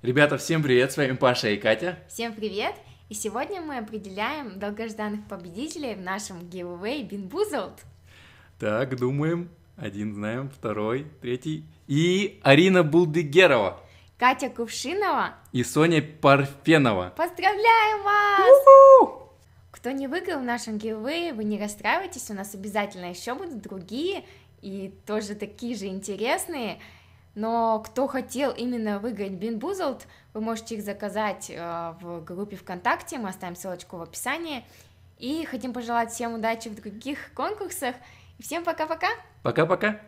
Ребята, всем привет, с вами Паша и Катя. Всем привет, и сегодня мы определяем долгожданных победителей в нашем giveaway Бинбузлд. Так, думаем, один знаем, второй, третий. И Арина Булдыгерова. Катя Кувшинова. И Соня Парфенова. Поздравляем вас! У-ху! Кто не выиграл в нашем гивэе, вы не расстраивайтесь, у нас обязательно еще будут другие и тоже такие же интересные но кто хотел именно выиграть Бинбузлд, вы можете их заказать э, в группе ВКонтакте, мы оставим ссылочку в описании. И хотим пожелать всем удачи в других конкурсах. Всем пока-пока! Пока-пока!